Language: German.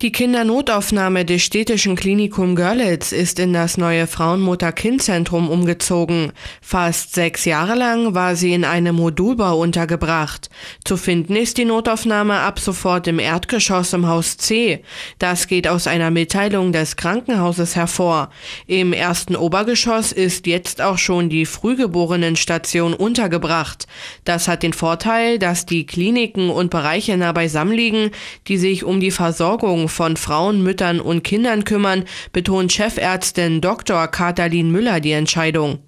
Die Kindernotaufnahme des städtischen Klinikum Görlitz ist in das neue Frauenmutter-Kind-Zentrum umgezogen. Fast sechs Jahre lang war sie in einem Modulbau untergebracht. Zu finden ist die Notaufnahme ab sofort im Erdgeschoss im Haus C. Das geht aus einer Mitteilung des Krankenhauses hervor. Im ersten Obergeschoss ist jetzt auch schon die Frühgeborenenstation untergebracht. Das hat den Vorteil, dass die Kliniken und Bereiche nah beisammen liegen, die sich um die Versorgung von Frauen, Müttern und Kindern kümmern, betont Chefärztin Dr. Katalin Müller die Entscheidung.